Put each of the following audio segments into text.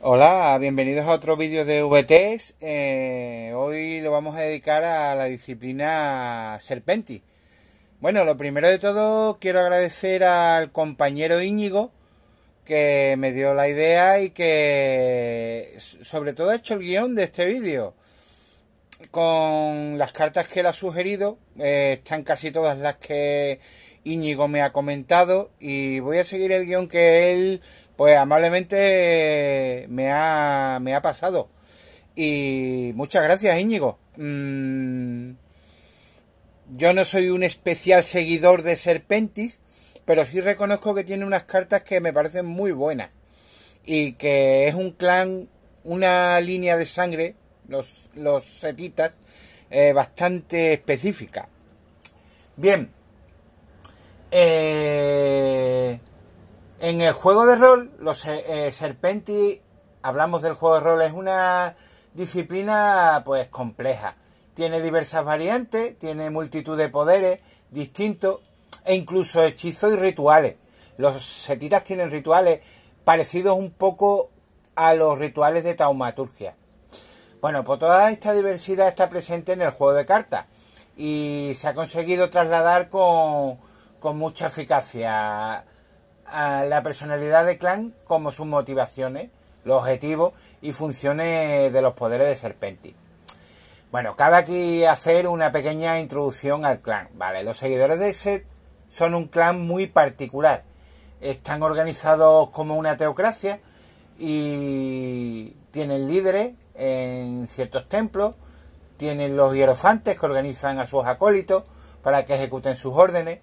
Hola, bienvenidos a otro vídeo de VTs. Eh, hoy lo vamos a dedicar a la disciplina Serpenti. Bueno, lo primero de todo quiero agradecer al compañero Íñigo que me dio la idea y que sobre todo ha hecho el guión de este vídeo. Con las cartas que él ha sugerido, eh, están casi todas las que Íñigo me ha comentado y voy a seguir el guión que él pues amablemente me ha, me ha pasado. Y muchas gracias, Íñigo. Mm, yo no soy un especial seguidor de Serpentis, pero sí reconozco que tiene unas cartas que me parecen muy buenas. Y que es un clan, una línea de sangre, los, los setitas, eh, bastante específica. Bien. Eh, en el juego de rol, los eh, eh, Serpenti, hablamos del juego de rol, es una disciplina pues compleja. Tiene diversas variantes, tiene multitud de poderes distintos e incluso hechizos y rituales. Los setitas tienen rituales parecidos un poco a los rituales de taumaturgia. Bueno, pues toda esta diversidad está presente en el juego de cartas y se ha conseguido trasladar con, con mucha eficacia la personalidad de Clan como sus motivaciones, ¿eh? los objetivos y funciones de los poderes de Serpenti. Bueno, cabe aquí hacer una pequeña introducción al clan. Vale, los seguidores de ese son un clan muy particular. Están organizados como una teocracia y tienen líderes en ciertos templos, tienen los hierofantes que organizan a sus acólitos para que ejecuten sus órdenes,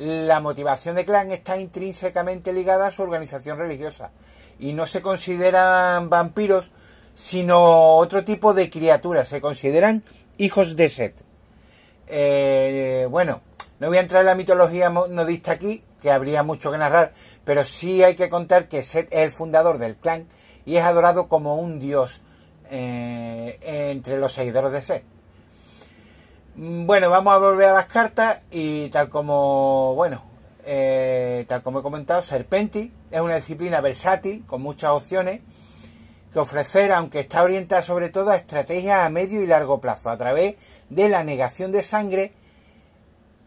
la motivación de clan está intrínsecamente ligada a su organización religiosa y no se consideran vampiros, sino otro tipo de criaturas, se consideran hijos de Set. Eh, bueno, no voy a entrar en la mitología nodista aquí, que habría mucho que narrar, pero sí hay que contar que Set es el fundador del clan y es adorado como un dios eh, entre los seguidores de Set. Mm, bueno, vamos a volver a las cartas y tal como, bueno, eh, tal como he comentado, Serpenti es una disciplina versátil con muchas opciones que ofrecer, aunque está orientada sobre todo a estrategias a medio y largo plazo, a través de la negación de sangre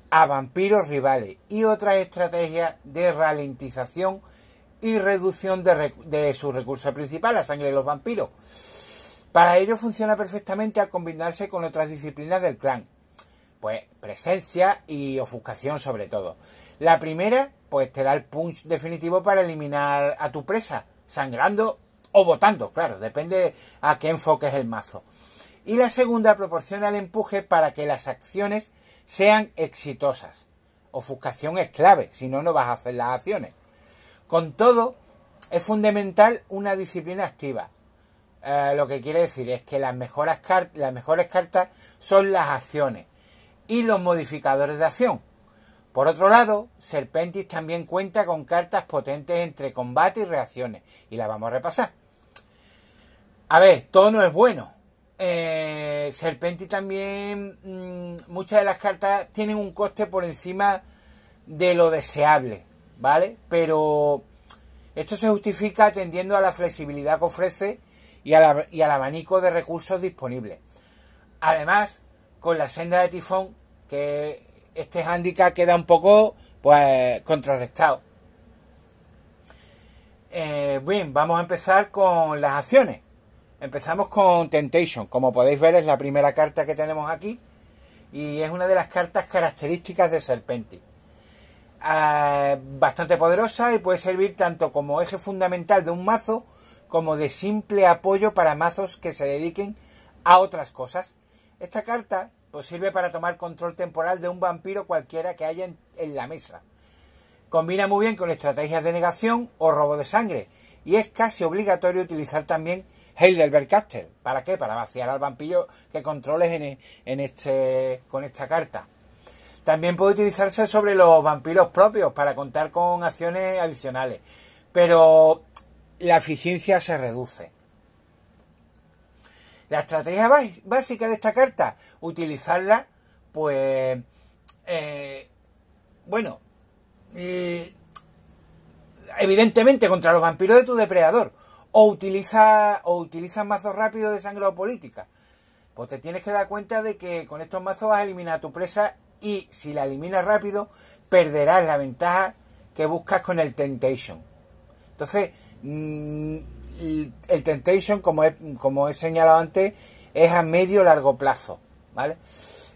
a vampiros rivales y otras estrategias de ralentización y reducción de, de su recurso principal, la sangre de los vampiros. Para ello funciona perfectamente al combinarse con otras disciplinas del clan, pues presencia y ofuscación sobre todo. La primera, pues te da el punch definitivo para eliminar a tu presa, sangrando o botando, claro, depende a qué enfoques el mazo. Y la segunda proporciona el empuje para que las acciones sean exitosas. Ofuscación es clave, si no, no vas a hacer las acciones. Con todo, es fundamental una disciplina activa. Eh, lo que quiere decir es que las, las mejores cartas son las acciones y los modificadores de acción. Por otro lado, Serpentis también cuenta con cartas potentes entre combate y reacciones, y la vamos a repasar. A ver, todo no es bueno. Eh, Serpentis también, mm, muchas de las cartas tienen un coste por encima de lo deseable, ¿vale? Pero esto se justifica atendiendo a la flexibilidad que ofrece y, y al abanico de recursos disponibles. Además, con la senda de tifón este handicap queda un poco pues contrarrestado. Eh, bien, vamos a empezar con las acciones. Empezamos con Temptation. Como podéis ver es la primera carta que tenemos aquí y es una de las cartas características de Serpenti. Eh, bastante poderosa y puede servir tanto como eje fundamental de un mazo como de simple apoyo para mazos que se dediquen a otras cosas. Esta carta pues sirve para tomar control temporal de un vampiro cualquiera que haya en, la mesa. Combina muy bien con estrategias de negación o robo de sangre, y es casi obligatorio utilizar también Heidelberg Caster. ¿Para qué? Para vaciar al vampiro que controles e, en este, con esta carta. También puede utilizarse sobre los vampiros propios para contar con acciones adicionales, pero la eficiencia se reduce. La estrategia básica de esta carta, utilizarla, pues, eh, bueno, eh, evidentemente contra los vampiros de tu depredador, o utiliza, o mazos rápidos de sangre o política, pues te tienes que dar cuenta de que con estos mazos vas a eliminar a tu presa y si la eliminas rápido, perderás la ventaja que buscas con el Temptation. Entonces, mm, el Temptation, como he, como he señalado antes, es a medio largo plazo, ¿vale?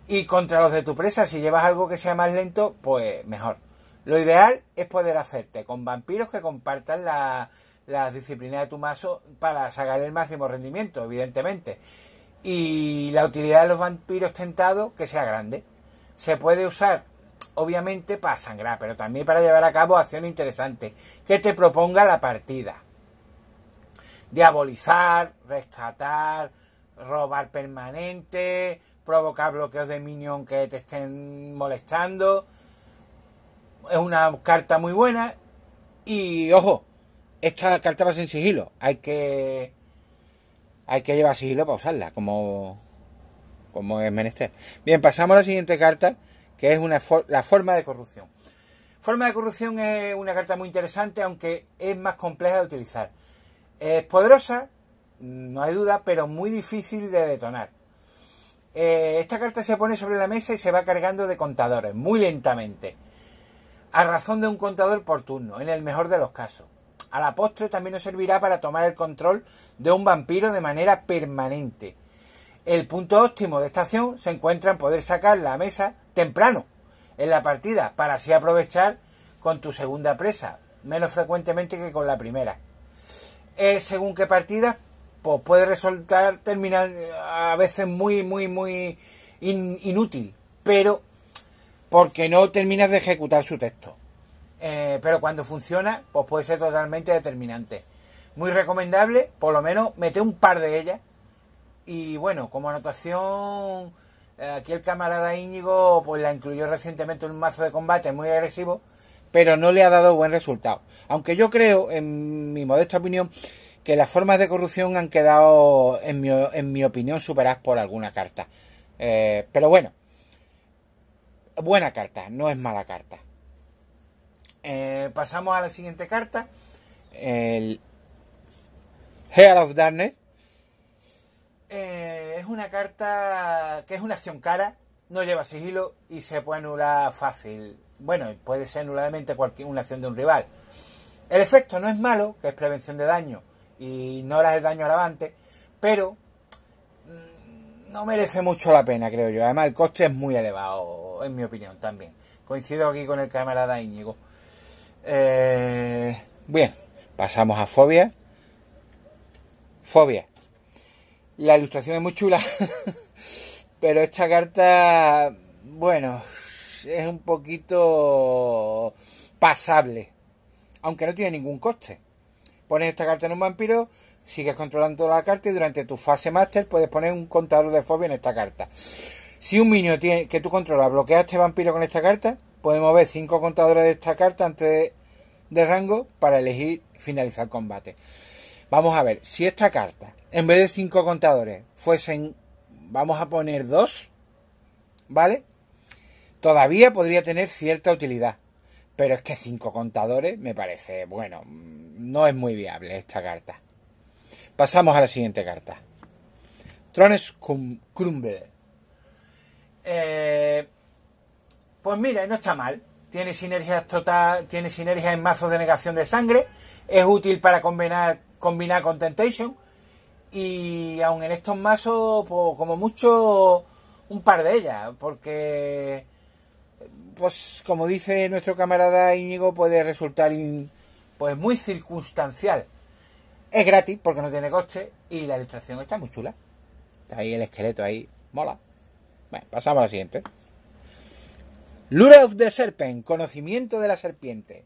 Y contra los de tu presa, si llevas algo que sea más lento, pues mejor. Lo ideal es poder hacerte con vampiros que compartan la, la disciplina de tu mazo para sacar el máximo rendimiento, evidentemente. Y la utilidad de los vampiros tentados que sea grande. Se puede usar, obviamente, para sangrar, pero también para llevar a cabo acciones interesantes que te proponga la partida diabolizar, rescatar, robar permanente, provocar bloqueos de minion que te estén molestando. Es una carta muy buena. Y ojo, esta carta va sin sigilo. Hay que. Hay que llevar sigilo para usarla, como. como es menester. Bien, pasamos a la siguiente carta, que es una la forma de corrupción. Forma de corrupción es una carta muy interesante, aunque es más compleja de utilizar. Es poderosa, no hay duda, pero muy difícil de detonar. Eh, esta carta se pone sobre la mesa y se va cargando de contadores, muy lentamente, a razón de un contador por turno, en el mejor de los casos. A la postre también nos servirá para tomar el control de un vampiro de manera permanente. El punto óptimo de esta acción se encuentra en poder sacar la mesa temprano en la partida para así aprovechar con tu segunda presa, menos frecuentemente que con la primera según qué partida, pues puede resultar terminar eh, a veces muy, muy, muy inútil, pero porque no terminas de ejecutar su texto. Eh, pero cuando funciona, pues puede ser totalmente determinante. Muy recomendable, por lo menos mete un par de ellas. Y bueno, como anotación, eh, aquí el camarada Íñigo pues la incluyó recientemente en un mazo de combate muy agresivo pero no le ha dado buen resultado. Aunque yo creo, en mi modesta opinión, que las formas de corrupción han quedado, en mi, en mi opinión, superadas por alguna carta. Eh, pero bueno, buena carta, no es mala carta. Eh, pasamos a la siguiente carta, el Heart of Darkness. Eh, es una carta que es una acción cara, no lleva sigilo y se puede anular fácil bueno, puede ser anuladamente cualquier, una acción de un rival. El efecto no es malo, que es prevención de daño y no era el daño avante pero mm, no merece mucho la pena, creo yo. Además, el coste es muy elevado, en mi opinión, también. Coincido aquí con el camarada Íñigo. Eh, bien, pasamos a fobia. Fobia. La ilustración es muy chula, pero esta carta, bueno, es, un poquito pasable, aunque no tiene ningún coste. Pones esta carta en un vampiro, sigues controlando la carta y durante tu fase máster puedes poner un contador de fobia en esta carta. Si un niño tiene, que tú controlas bloquea a este vampiro con esta carta, Puedes mover 5 contadores de esta carta antes de, rango para elegir finalizar combate. Vamos a ver, si esta carta, en vez de cinco contadores, fuesen, vamos a poner 2, ¿vale? todavía podría tener cierta utilidad. Pero es que cinco contadores me parece, bueno, mm, no es muy viable esta carta. Pasamos a la siguiente carta. Trones Crumble. Eh, pues mira, no está mal. Tiene sinergias total, tiene sinergias en mazos de negación de sangre. Es útil para combinar, combinar con Temptation. Y aún en estos mazos, pues, como mucho, un par de ellas. Porque pues como dice nuestro camarada Íñigo, puede resultar pues muy circunstancial. Es gratis porque no tiene coste y la ilustración está muy chula. Está ahí el esqueleto, ahí mola. Bueno, pasamos a la siguiente. Lure of the Serpent, conocimiento de la serpiente.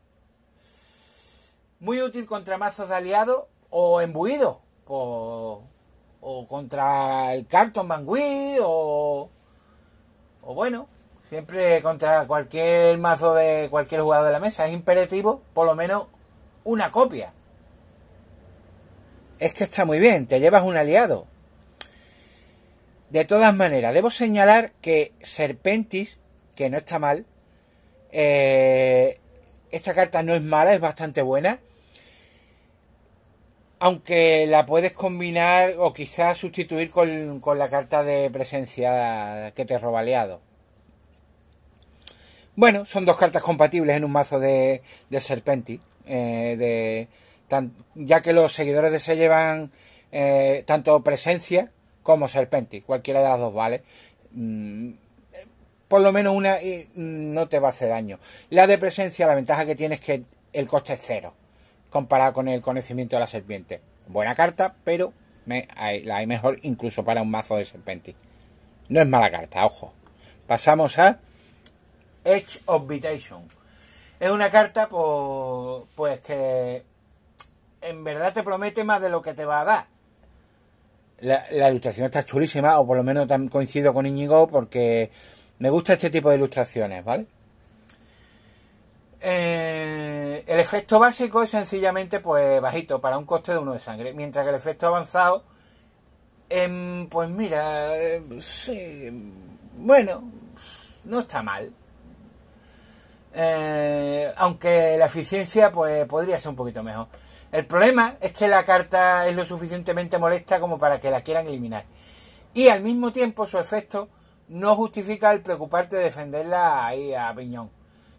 Muy útil contra mazos de aliado o embuido O, o, contra el Carton Bangui o, o bueno, Siempre contra cualquier mazo de cualquier jugador de la mesa es imperativo por lo menos una copia. Es que está muy bien, te llevas un aliado. De todas maneras, debo señalar que Serpentis, que no está mal, eh, esta carta no es mala, es bastante buena. Aunque la puedes combinar o quizás sustituir con, con la carta de presencia que te roba aliado bueno, son dos cartas compatibles en un mazo de, de Serpenti. Eh, de, ya que los seguidores de se llevan eh, tanto presencia como Serpenti. Cualquiera de las dos vale. Mm, por lo menos una eh, no te va a hacer daño. La de presencia, la ventaja que tiene es que el coste es cero. Comparado con el conocimiento de la serpiente. Buena carta, pero la hay mejor incluso para un mazo de Serpenti. No es mala carta, ojo. Pasamos a Edge of Vitation. Es una carta, pues, que en verdad te promete más de lo que te va a dar. La, ilustración está chulísima, o por lo menos coincido con Íñigo, porque me gusta este tipo de ilustraciones, ¿vale? Eh, el efecto básico es sencillamente pues bajito, para un coste de uno de sangre, mientras que el efecto avanzado, em, pues mira, eh, bueno, no está mal. Eh, aunque la eficiencia pues podría ser un poquito mejor. El problema es que la carta es lo suficientemente molesta como para que la quieran eliminar. Y al mismo tiempo su efecto no justifica el preocuparte de defenderla ahí a piñón.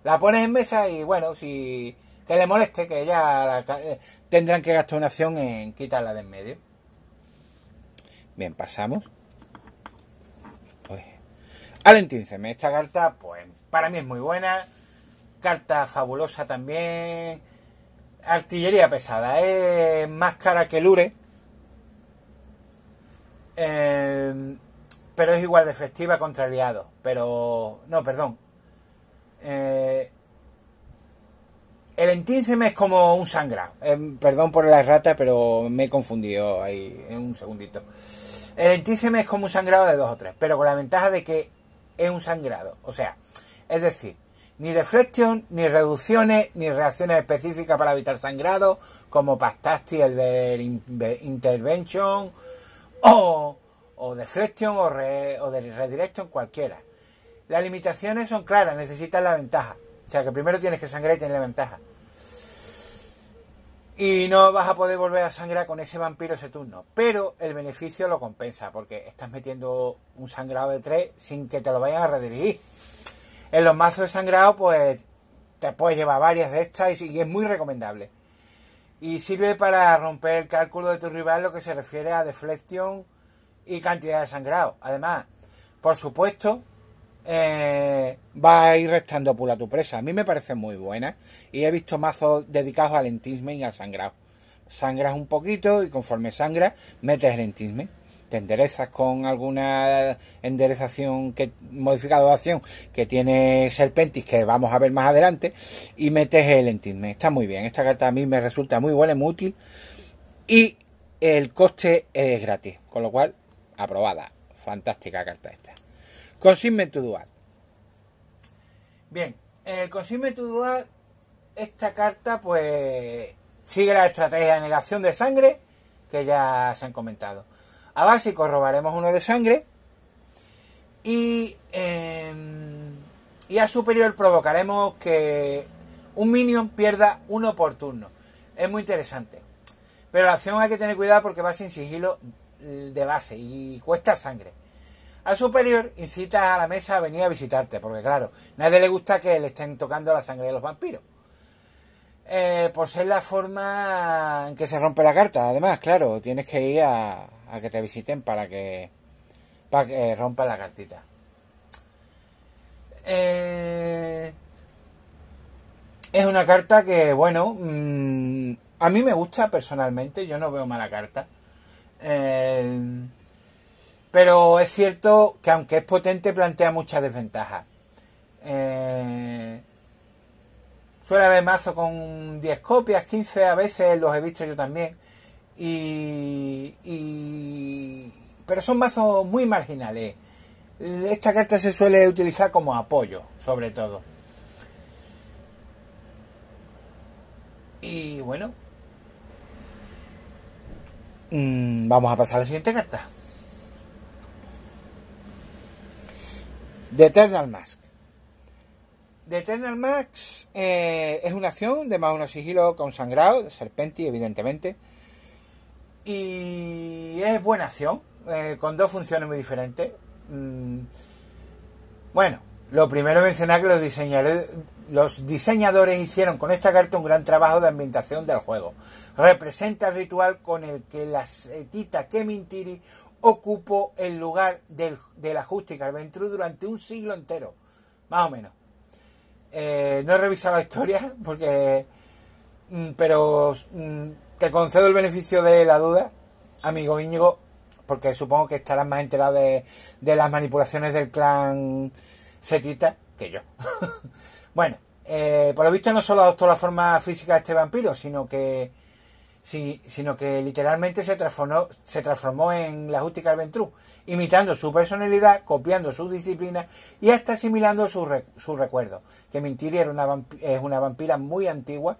La pones en mesa y bueno, si te le moleste, que ya eh, tendrán que gastar una acción en quitarla de en medio. Bien, pasamos. Pues, alentínceme esta carta pues para mí es muy buena carta fabulosa también. Artillería pesada, es más cara que Lure. Em, pero es igual de efectiva contra aliados. Pero. No, perdón. Eh, el entínceme es como un sangrado. Em, perdón por la errata pero me he confundido ahí en un segundito. El entínceme es como un sangrado de dos o tres pero con la ventaja de que es un sangrado. O sea, es decir, ni deflection, ni reducciones, ni reacciones específicas para evitar sangrado, como Pastasti, el de Intervention, o, o deflection o, re, o de redirection, cualquiera. Las limitaciones son claras, necesitas la ventaja. O sea que primero tienes que sangrar y tener la ventaja. Y no vas a poder volver a sangrar con ese vampiro ese turno. Pero el beneficio lo compensa, porque estás metiendo un sangrado de 3 sin que te lo vayan a redirigir. En los mazos de sangrado, pues te puedes llevar varias de estas y, es muy recomendable. Y sirve para romper el cálculo de tu rival lo que se refiere a deflexión y cantidad de sangrado. Además, por supuesto, eh, va a ir restando pula a tu presa. A mí me parece muy buena. Y he visto mazos dedicados al lentisme y al sangrado. Sangras un poquito y conforme sangras, metes el te enderezas con alguna enderezación que, acción que tiene Serpentis, que vamos a ver más adelante, y metes el entisme. Está muy bien, esta carta a mí me resulta muy buena, muy útil, y el coste es gratis, con lo cual, aprobada. Fantástica carta esta. Consigme tu Dual. Bien, el tu tu Dual, esta carta, pues, sigue la estrategia de negación de sangre que ya se han comentado a básico robaremos uno de sangre. Em, y, a superior provocaremos que un minion pierda uno por turno. Es muy interesante. Pero la acción hay que tener cuidado porque va sin sigilo de base y cuesta sangre. Al superior incita a la mesa a venir a visitarte, porque claro, nadie le gusta que le estén tocando la sangre de los vampiros. Eh, pues es la forma en que se rompe la carta, además, claro, tienes que ir a, a que te visiten para que, para eh, rompa la cartita. Eh, es una carta que, bueno, mm, a mí me gusta personalmente, yo no veo mala carta. Eh, pero es cierto que aunque es potente plantea muchas desventajas. suele haber mazo con 10 copias, 15 a veces los he visto yo también. Y, pero son mazos muy marginales. Esta carta se suele utilizar como apoyo, sobre todo. Y bueno, mm, vamos a pasar a la siguiente carta. The Eternal Mask. The Eternal Mask eh, es una acción de más unos sigilo consangrado, serpenti, evidentemente y es buena acción, eh, con dos funciones muy diferentes. Mm. Bueno, lo primero mencionar que los diseñadores, los diseñadores hicieron con esta carta un gran trabajo de ambientación del juego. Representa el ritual con el que la setita Kemintiri ocupó el lugar del, de la durante un siglo entero, más o menos. Eh, no he revisado la historia porque... Mm, pero mm, te concedo el beneficio de la duda, amigo Íñigo, porque supongo que estarás más enterado de, las manipulaciones del clan Setita que yo. bueno, eh, por lo visto no solo adoptó la forma física de este vampiro, sino que, sino que literalmente se transformó, se transformó en la Justica de imitando su personalidad, copiando su disciplina y hasta asimilando sus su recuerdo. Que Mintiri era es una vampira muy antigua,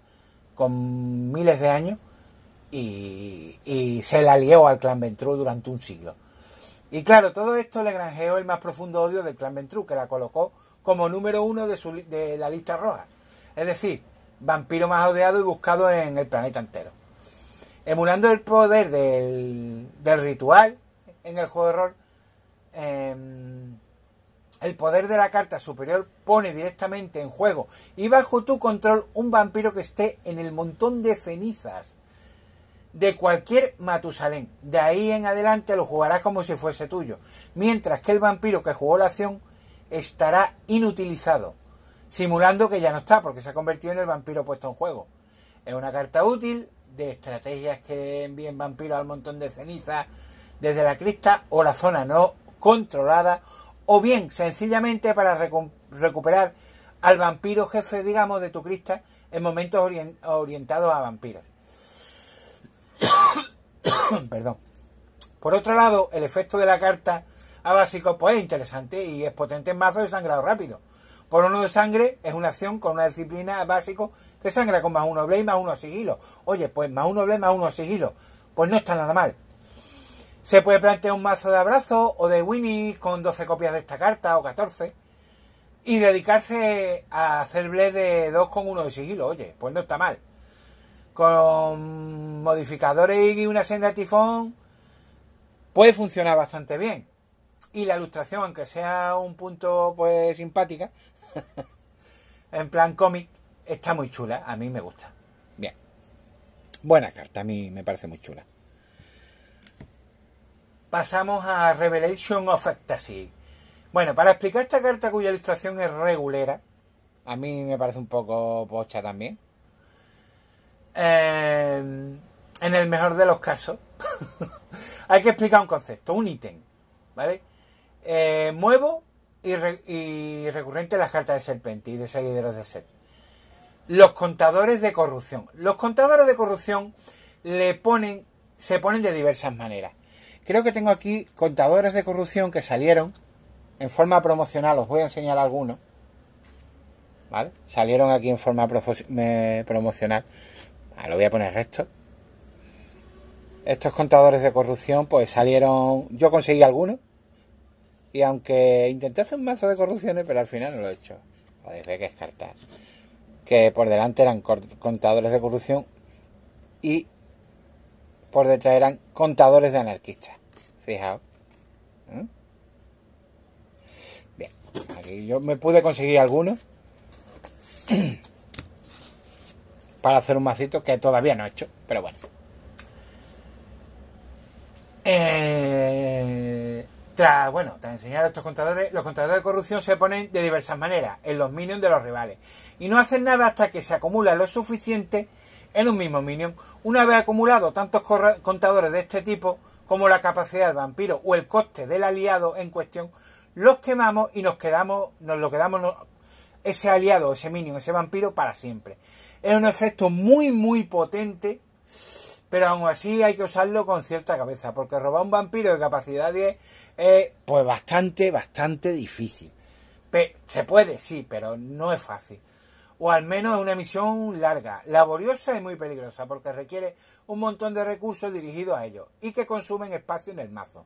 con miles de años, y, se la lió al clan Ventru durante un siglo. Y claro, todo esto le granjeó el más profundo odio del clan Ventru, que la colocó como número uno de, la lista roja. Es decir, vampiro más odiado y buscado en el planeta entero. Emulando el poder del, ritual en el juego de rol, em, el poder de la carta superior pone directamente en juego y bajo tu control un vampiro que esté en el montón de cenizas de cualquier Matusalén. De ahí en adelante lo jugarás como si fuese tuyo. Mientras que el vampiro que jugó la acción estará inutilizado, simulando que ya no está, porque se ha convertido en el vampiro puesto en juego. Es una carta útil de estrategias que envíen vampiros al montón de ceniza desde la crista o la zona no controlada, o bien sencillamente para recuperar al vampiro jefe, digamos, de tu crista en momentos orientados a vampiros. Perdón. Por otro lado, el efecto de la carta a básico pues es interesante y es potente en mazo de sangrado rápido. Por uno de sangre es una acción con una disciplina básico que sangra con más uno blade y más uno sigilo. Oye, pues más uno blade más uno sigilo. Pues no está nada mal. Se puede plantear un mazo de abrazo o de Winnie con 12 copias de esta carta o 14 y dedicarse a hacer ble de 2 con uno de sigilo. Oye, pues no está mal con modificadores y una senda de tifón puede funcionar bastante bien. Y la ilustración, aunque sea un punto pues simpática, en plan cómic, está muy chula, a mí me gusta. Bien. Buena carta, a mí me parece muy chula. Pasamos a Revelation of Ecstasy. Bueno, para explicar esta carta cuya ilustración es regulera, a mí me parece un poco pocha también eh, en el mejor de los casos, hay que explicar un concepto, un ítem, ¿vale? Eh, muevo y, recurrente las cartas de serpente y de seguidores de ser. Los contadores de corrupción. Los contadores de corrupción le ponen, se ponen de diversas maneras. Creo que tengo aquí contadores de corrupción que salieron en forma promocional, os voy a enseñar algunos. ¿Vale? Salieron aquí en forma promocional. Ahora lo voy a poner recto. Estos contadores de corrupción, pues salieron. Yo conseguí algunos. Y aunque intenté hacer un mazo de corrupciones, pero al final no lo he hecho. Podéis ver que es Que por delante eran contadores de corrupción y por detrás eran contadores de anarquistas. Fijaos. ¿Mm? Bien, aquí yo me pude conseguir algunos. para hacer un macito que todavía no he hecho, pero bueno. Eh, tras, bueno, tras enseñar a estos contadores, los contadores de corrupción se ponen de diversas maneras en los minions de los rivales y no hacen nada hasta que se acumula lo suficiente en un mismo minion. Una vez acumulado tantos contadores de este tipo como la capacidad del vampiro o el coste del aliado en cuestión, los quemamos y nos quedamos, nos lo quedamos ese aliado, ese minion, ese vampiro para siempre. Es un efecto muy, muy potente, pero aún así hay que usarlo con cierta cabeza, porque robar un vampiro de capacidad 10 es pues bastante, bastante difícil. se puede, sí, pero no es fácil. O al menos es una misión larga, laboriosa y muy peligrosa, porque requiere un montón de recursos dirigidos a ellos y que consumen espacio en el mazo.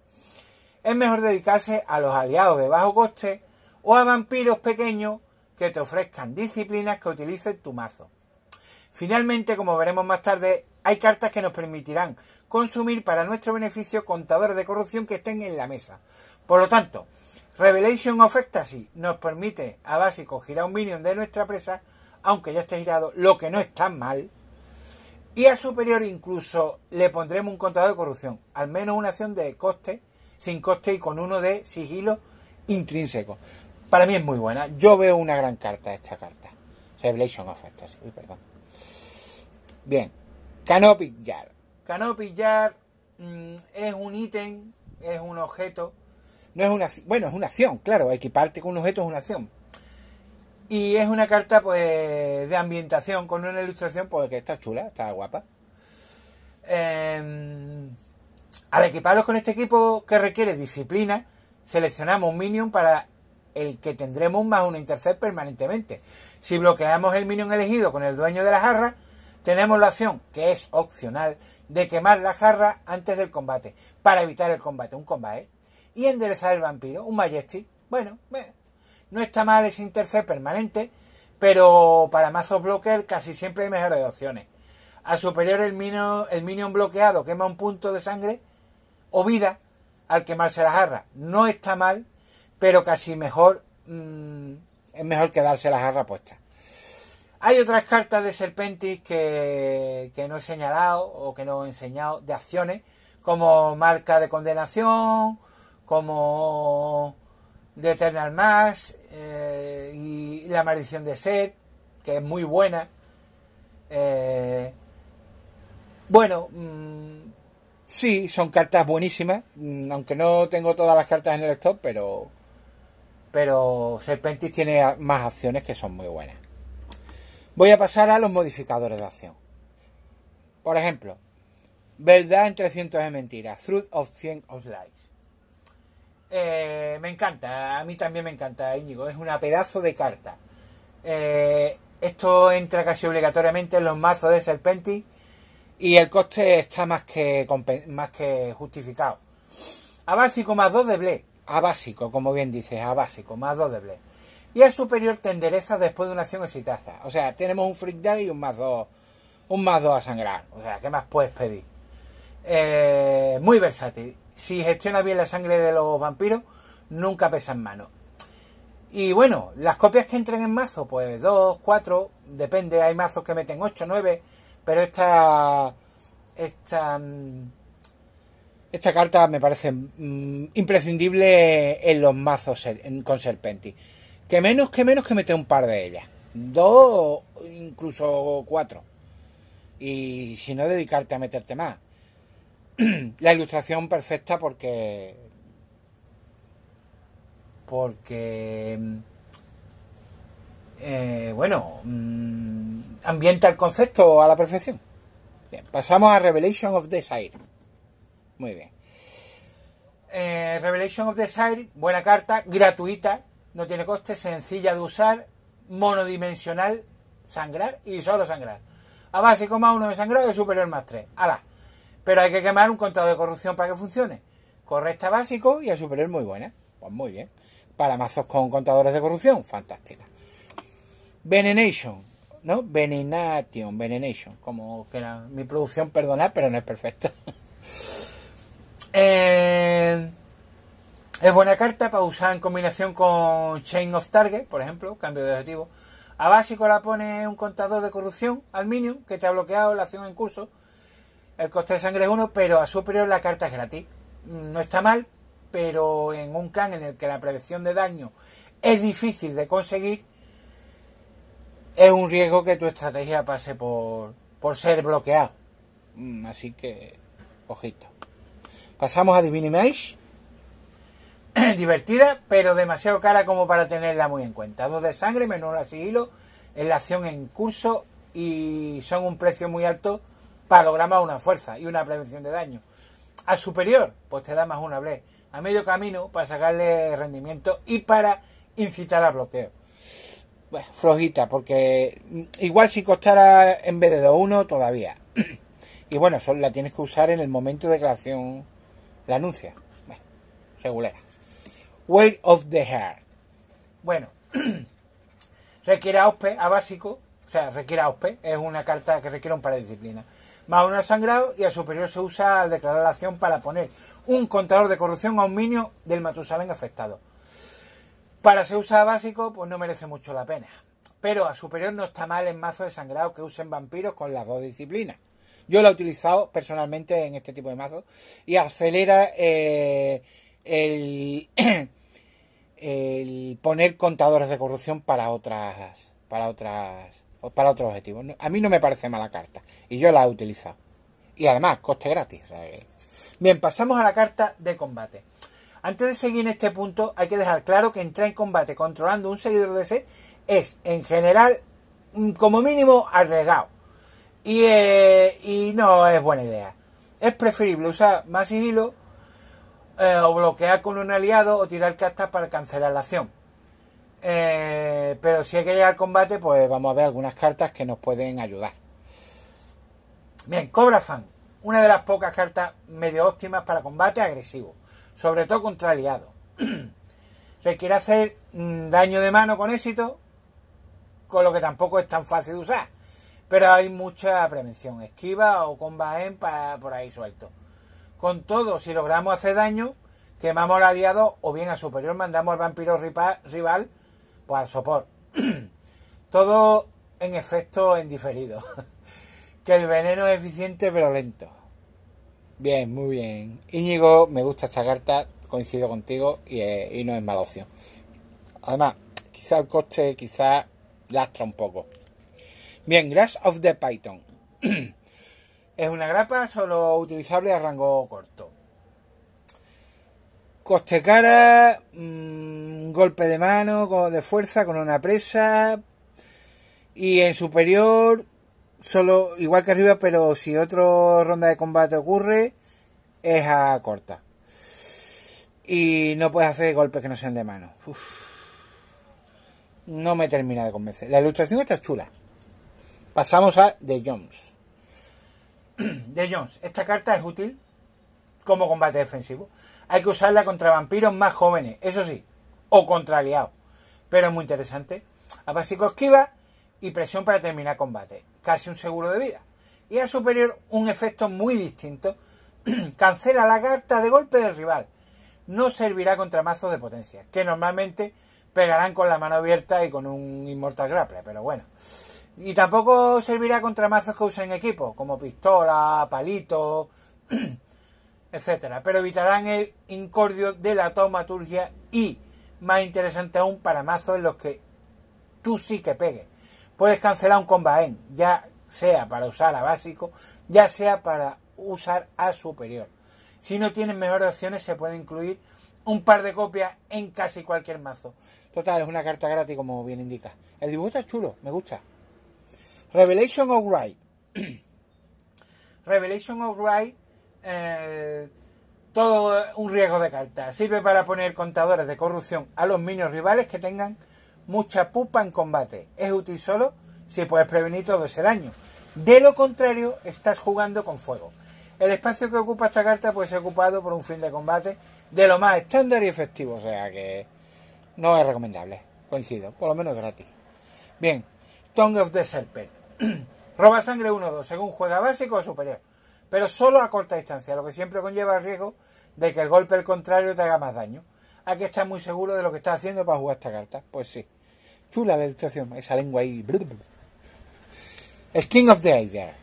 Es mejor dedicarse a los aliados de bajo coste o a vampiros pequeños que te ofrezcan disciplinas que utilicen tu mazo. Finalmente, como veremos más tarde, hay cartas que nos permitirán consumir para nuestro beneficio contadores de corrupción que estén en la mesa. Por lo tanto, Revelation of Ecstasy nos permite a básico girar un minion de nuestra presa, aunque ya esté girado, lo que no es tan mal. Y a superior incluso le pondremos un contador de corrupción, al menos una acción de coste, sin coste y con uno de sigilo intrínseco. Para mí es muy buena. Yo veo una gran carta esta carta. Revelation of Fantasy. Uy, perdón. Bien. Canopy Yard. Canopy Yard mm, es un ítem, es un objeto. No es una, bueno, es una acción, claro. Equiparte con un objeto es una acción. Y es una carta pues de ambientación con una ilustración porque está chula, está guapa. Em, al equiparlos con este equipo que requiere disciplina, seleccionamos un minion para el que tendremos más un intercept permanentemente. Si bloqueamos el minion elegido con el dueño de la jarra, tenemos la opción, que es opcional, de quemar la jarra antes del combate, para evitar el combate, un combate, y enderezar el vampiro, un Majesty. Bueno, no está mal ese intercept permanente, pero para mazos blocker casi siempre hay mejores opciones. A superior el minion, el minion bloqueado quema un punto de sangre o vida al quemarse la jarra. No está mal, pero casi mejor mm, es mejor quedarse las jarra Hay otras cartas de Serpentis que, que no he señalado o que no he enseñado de acciones, como marca de condenación, como de Eternal más eh, y la maldición de Set, que es muy buena. Eh, bueno, mm, sí, son cartas buenísimas, mm, aunque no tengo todas las cartas en el stock, pero pero Serpentis tiene más acciones que son muy buenas. Voy a pasar a los modificadores de acción. Por ejemplo, verdad en 300 es mentira, truth of 100 of lies. Eh, me encanta, a mí también me encanta, Íñigo, es una pedazo de carta. Eh, esto entra casi obligatoriamente en los mazos de Serpentis y el coste está más que, más que justificado. A básico más 2 de Ble a básico, como bien dices, a básico, más 2 de ble Y al superior tendereza después de una acción exitaza. O sea, tenemos un Freak Daddy y un más 2 un más 2 a sangrar. O sea, ¿qué más puedes pedir? Eh, muy versátil. Si gestiona bien la sangre de los vampiros, nunca pesa en mano. Y bueno, las copias que entren en mazo, pues 2, 4, depende, hay mazos que meten 8, 9, pero esta, esta mm, esta carta me parece mm, imprescindible en los mazos con Serpenti. Que menos que menos que meter un par de ellas. Dos, incluso cuatro. Y si no, dedicarte a meterte más. La ilustración perfecta porque. Porque. Mm, eh, bueno, mm, ambienta el concepto a la perfección. Bien, pasamos a Revelation of Desire. Muy bien. Eh, Revelation of Desire, buena carta, gratuita, no tiene coste, sencilla de usar, monodimensional, sangrar y solo sangrar. A base, coma uno de sangrado y superior más tres, ¡Hala! Pero hay que quemar un contador de corrupción para que funcione. Correcta básico y a superior muy buena. Pues muy bien. Para mazos con contadores de corrupción, fantástica. Venenation, ¿no? Venenation, Venenation, como que mi producción, perdonad, pero no es perfecta. Eh, es buena carta para usar en combinación con Chain of Target, por ejemplo, cambio de objetivo. A básico la pone un contador de corrupción al que te ha bloqueado la acción en curso. El coste de sangre es uno, pero a superior la carta es gratis. No está mal, pero en un clan en el que la prevención de daño es difícil de conseguir, es un riesgo que tu estrategia pase por, ser bloqueada mm, Así que, ojito. Pasamos a Divine Divertida, pero demasiado cara como para tenerla muy en cuenta. Dos de sangre, menor así hilo, en la acción en curso y son un precio muy alto para lograr más una fuerza y una prevención de daño. A superior, pues te da más una blech. A medio camino, para sacarle rendimiento y para incitar al bloqueo. Bueno, flojita, porque igual si costara en vez de 2-1 todavía. y bueno, son, la tienes que usar en el momento de que la la anuncia. Bueno, regulera. Weight of the Heart. Bueno, requiere Ospe, a básico, o sea, requiere Ospe, es una carta que requiere un par Más uno sangrado y a superior se usa al declarar la acción para poner un contador de corrupción a un minio del Matusalén afectado. Para se usa a básico, pues no merece mucho la pena. Pero a superior no está mal en mazo de sangrado que usen vampiros con las dos disciplinas. Yo la he utilizado personalmente en este tipo de mazos y acelera eh, el, poner contadores de corrupción para otras para otras para otros objetivos. A mí no me parece mala carta y yo la he utilizado. Y además, coste gratis. Bien, pasamos a la carta de combate. Antes de seguir en este punto, hay que dejar claro que entrar en combate controlando un seguidor de ese es, en general, mm, como mínimo, arriesgado. Eh, y, no es buena idea. Es preferible usar más sigilo eh, o bloquear con un aliado o tirar cartas para cancelar la acción. Eh, pero si hay que llegar al combate, pues vamos a ver algunas cartas que nos pueden ayudar. Bien, Cobra Fan, una de las pocas cartas medio óptimas para combate agresivo, sobre todo contra aliados. Requiere hacer mm, daño de mano con éxito, con lo que tampoco es tan fácil de usar pero hay mucha prevención, esquiva o en para por ahí suelto. Con todo, si logramos hacer daño, quemamos al aliado o bien al superior mandamos al vampiro rival pues al sopor. todo en efecto en diferido. que el veneno es eficiente pero lento. Bien, muy bien. Íñigo, me gusta esta carta, coincido contigo y, eh, no es mala opción. Además, quizá el coste, quizá lastra un poco. Bien, Grass of the Python. es una grapa solo utilizable a rango corto. Coste cara, mm, golpe de mano de fuerza con una presa. Y en superior, solo igual que arriba, pero si otra ronda de combate ocurre, es a corta. Y no puedes hacer golpes que no sean de mano. No me termina de convencer. La ilustración está chula. Pasamos a De Jones. De Jones, esta carta es útil como combate defensivo. Hay que usarla contra vampiros más jóvenes, eso sí, o contra aliados. Pero es muy interesante. A básico esquiva y presión para terminar combate. Casi un seguro de vida. Y a superior un efecto muy distinto. Cancela la carta de golpe del rival. No servirá contra mazos de potencia, que normalmente pegarán con la mano abierta y con un inmortal Grapple, pero bueno. Y tampoco servirá contra mazos que usen equipo, como pistola, palito, etcétera, Pero evitarán el incordio de la taumaturgia y, más interesante aún, para mazos en los que tú sí que pegues. Puedes cancelar un en, ya sea para usar a básico, ya sea para usar a superior. Si no tienen mejores opciones, se puede incluir un par de copias en casi cualquier mazo. Total, es una carta gratis como bien indica. El dibujo está chulo, me gusta. Revelation of Right. Revelation of Right, eh, todo un riesgo de carta Sirve para poner contadores de corrupción a los minions rivales que tengan mucha pupa en combate. Es útil solo si puedes prevenir todo ese daño. De lo contrario, estás jugando con fuego. El espacio que ocupa esta carta puede ser ocupado por un fin de combate de lo más estándar y efectivo, o sea que no es recomendable. Coincido, por lo menos gratis. Bien, Tongue of the Serpent. Roba sangre 1-2, según juega básico o superior, pero solo a corta distancia, lo que siempre conlleva el riesgo de que el golpe al contrario te haga más daño. Hay que estar muy seguro de lo que estás haciendo para jugar esta carta. Pues sí. Chula la ilustración, esa lengua ahí. Skin of the Eider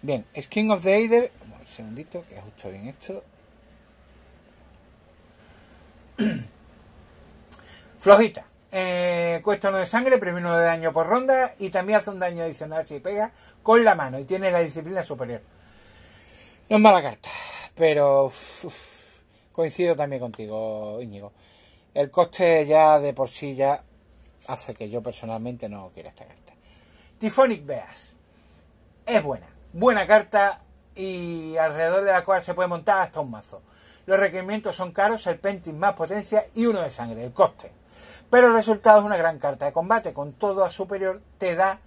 Bien, Skin of the Eider Un segundito, que ajusto bien esto. Flojita. Eh, cuesta uno de sangre, primero uno de daño por ronda y también hace un daño adicional si pega con la mano y tiene la disciplina superior. No es mala carta, pero coincido también contigo, Íñigo. El coste ya de por sí ya hace que yo personalmente no quiera esta carta. Tifonic Beas. Es buena, buena carta y alrededor de la cual se puede montar hasta un mazo. Los requerimientos son caros, el más potencia y uno de sangre, el coste. Pero el resultado es una gran carta de combate. Con todo a superior te da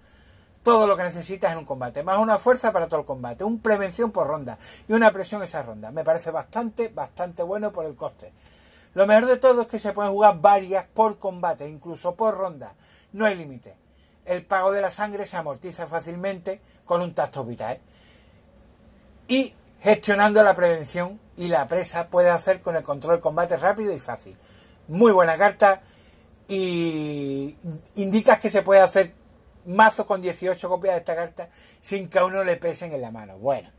todo lo que necesitas en un combate. Más una fuerza para todo el combate. Un prevención por ronda. Y una presión esa ronda. Me parece bastante, bastante bueno por el coste. Lo mejor de todo es que se pueden jugar varias por combate. Incluso por ronda. No hay límite. El pago de la sangre se amortiza fácilmente con un tacto vital. Y gestionando la prevención y la presa puede hacer con el control combate rápido y fácil. Muy buena carta y indicas que se puede hacer Mazos con 18 copias de esta carta sin que a uno le pesen en la mano. Bueno,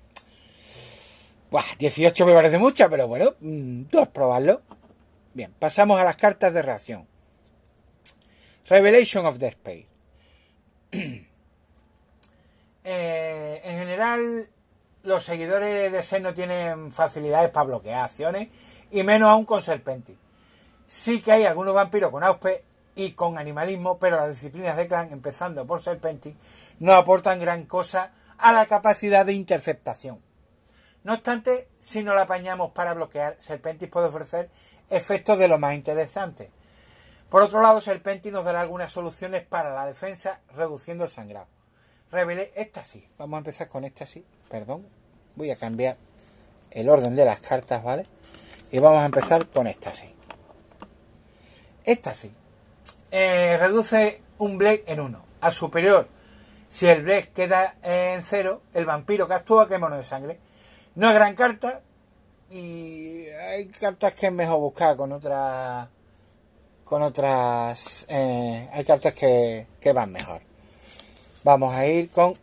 18 me parece mucha, pero bueno, tú mm, a probarlo. Bien, pasamos a las cartas de reacción. Revelation of the Space. Eh, en general, los seguidores de Seno no tienen facilidades para bloquear acciones, y menos aún con Serpentis Sí que hay algunos vampiros con auspe y con animalismo, pero las disciplinas de clan, empezando por Serpentis, no aportan gran cosa a la capacidad de interceptación. No obstante, si no la apañamos para bloquear, Serpentis puede ofrecer efectos de lo más interesante. Por otro lado, Serpentis nos dará algunas soluciones para la defensa, reduciendo el sangrado. Revelé esta sí. Vamos a empezar con esta sí. Perdón. Voy a cambiar el orden de las cartas, ¿vale? Y vamos a empezar con esta sí. Esta sí. Eh, reduce un Black en uno Al superior, si el Black queda en cero el vampiro que actúa quema de sangre. No es gran carta. Y hay cartas que es mejor buscar con otras. Con otras. Eh, hay cartas que, que van mejor. Vamos a ir con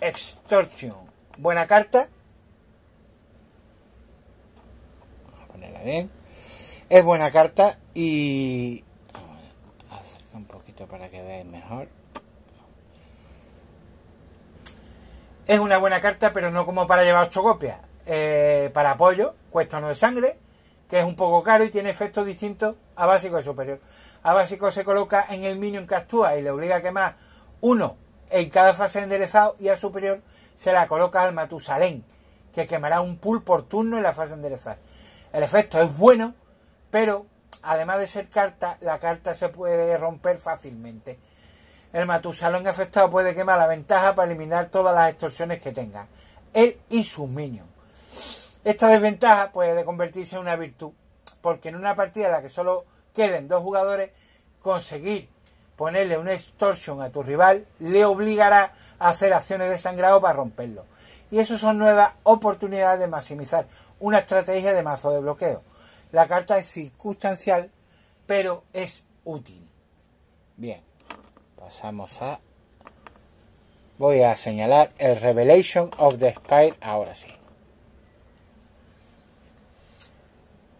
Extortion. Buena carta. Vamos a ponerla bien. Es buena carta y acerca un poquito para que veáis mejor. Es una buena carta, pero no como para llevar ocho copias. Eh, para apoyo, cuesta no de sangre, que es un poco caro y tiene efectos distintos a básico y superior. A básico se coloca en el minion que actúa y le obliga a quemar uno en cada fase de enderezado y a superior se la coloca al Matusalén, que quemará un pool por turno en la fase enderezada. El efecto es bueno, pero además de ser carta, la carta se puede romper fácilmente. El Matusalón afectado puede quemar la ventaja para eliminar todas las extorsiones que tenga. Él y sus minions. Esta desventaja puede convertirse en una virtud, porque en una partida en la que solo queden dos jugadores, conseguir ponerle una extorsión a tu rival le obligará a hacer acciones de sangrado para romperlo. Y eso son nuevas oportunidades de maximizar una estrategia de mazo de bloqueo. La carta es circunstancial, pero es útil. Bien, pasamos a... Voy a señalar el Revelation of the Spire ahora sí.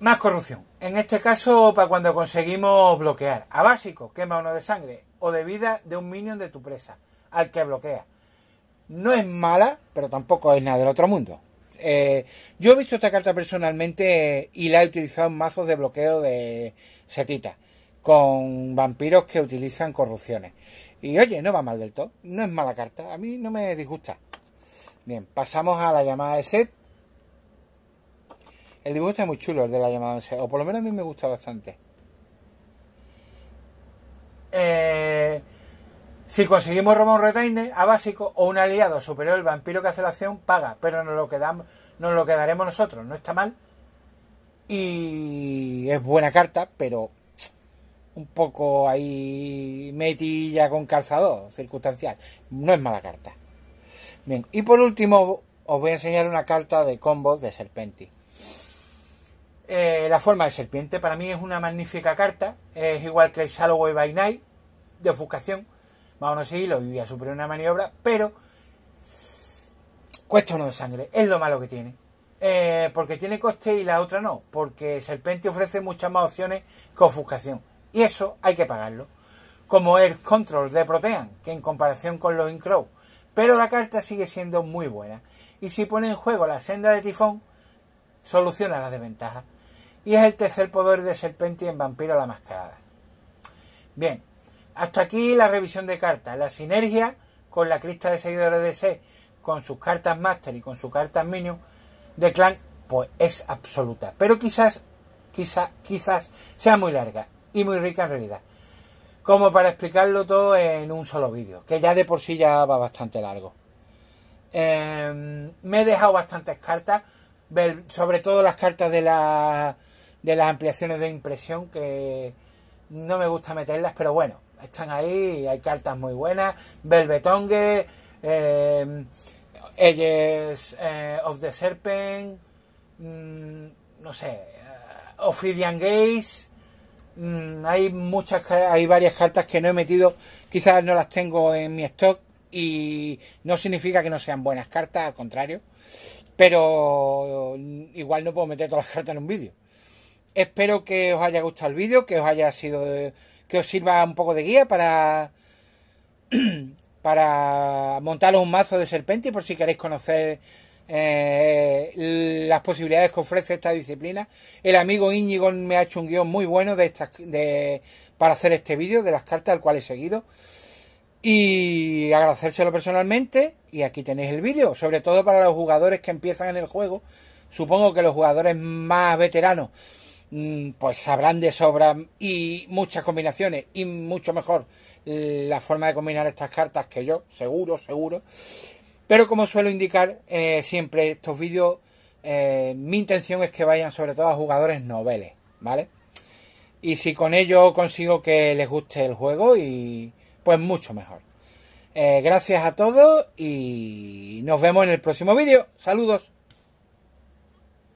Más corrupción. En este caso, para cuando conseguimos bloquear. A básico, quema uno de sangre o de vida de un minion de tu presa, al que bloquea. No es mala, pero tampoco es nada del otro mundo. Eh, yo he visto esta carta personalmente eh, y la he utilizado en mazos de bloqueo de setita, con vampiros que utilizan corrupciones. Y oye, no va mal del todo, no es mala carta, a mí no me disgusta. Bien, pasamos a la llamada de set. El dibujo está muy chulo, el de la llamada de set, o por lo menos a mí me gusta bastante. Eh, si conseguimos robar un retainer a básico o un aliado superior, el vampiro que hace la acción paga, pero nos lo, quedamos, nos lo quedaremos nosotros, no está mal. Y es buena carta, pero un poco ahí metilla con calzador, circunstancial. No es mala carta. Bien, y por último os voy a enseñar una carta de combos de Serpenti. Eh, la forma de serpiente para mí es una magnífica carta. Es igual que el Salvo by Night de ofuscación. Vámonos y lo vivía súper una maniobra, pero cuesta uno de sangre, es lo malo que tiene. Eh, porque tiene coste y la otra no, porque Serpente ofrece muchas más opciones que ofuscación. Y eso hay que pagarlo. Como el Control de Protean, que en comparación con los Incrow. Pero la carta sigue siendo muy buena. Y si pone en juego la senda de Tifón, soluciona las desventajas. Y es el tercer poder de Serpente en Vampiro la Mascarada. Bien, hasta aquí la revisión de cartas. La sinergia con la crista de seguidores de C, con sus cartas Master y con sus cartas Minion de Clan, pues es absoluta. Pero quizás, quizás, quizás sea muy larga y muy rica en realidad. Como para explicarlo todo en un solo vídeo, que ya de por sí ya va bastante largo. Em, me he dejado bastantes cartas, sobre todo las cartas de, la, de las ampliaciones de impresión, que no me gusta meterlas, pero bueno, están ahí, hay cartas muy buenas, Belbetongue, eh, eh, of the Serpent, mm, no sé, eh, Ophidian Gaze, mm, hay muchas, hay varias cartas que no he metido, quizás no las tengo en mi stock y no significa que no sean buenas cartas, al contrario, pero igual no puedo meter todas las cartas en un vídeo. Espero que os haya gustado el vídeo, que os haya sido de que os sirva un poco de guía para, para montaros un mazo de serpente por si queréis conocer eh, las posibilidades que ofrece esta disciplina. El amigo Íñigo me ha hecho un guión muy bueno de para hacer este vídeo de las cartas al cual he seguido. Y agradecérselo personalmente. Y aquí tenéis el vídeo, sobre todo para los jugadores que empiezan en el juego. Supongo que los jugadores más veteranos Mm, pues sabrán de sobra y muchas combinaciones y mucho mejor la forma de combinar estas cartas que yo, seguro, seguro. Pero como suelo indicar eh, siempre estos vídeos, eh, mi intención es que vayan sobre todo a jugadores noveles, ¿vale? Y si con ello consigo que les guste el juego, y pues mucho mejor. Eh, gracias a todos y nos vemos en el próximo vídeo. Saludos.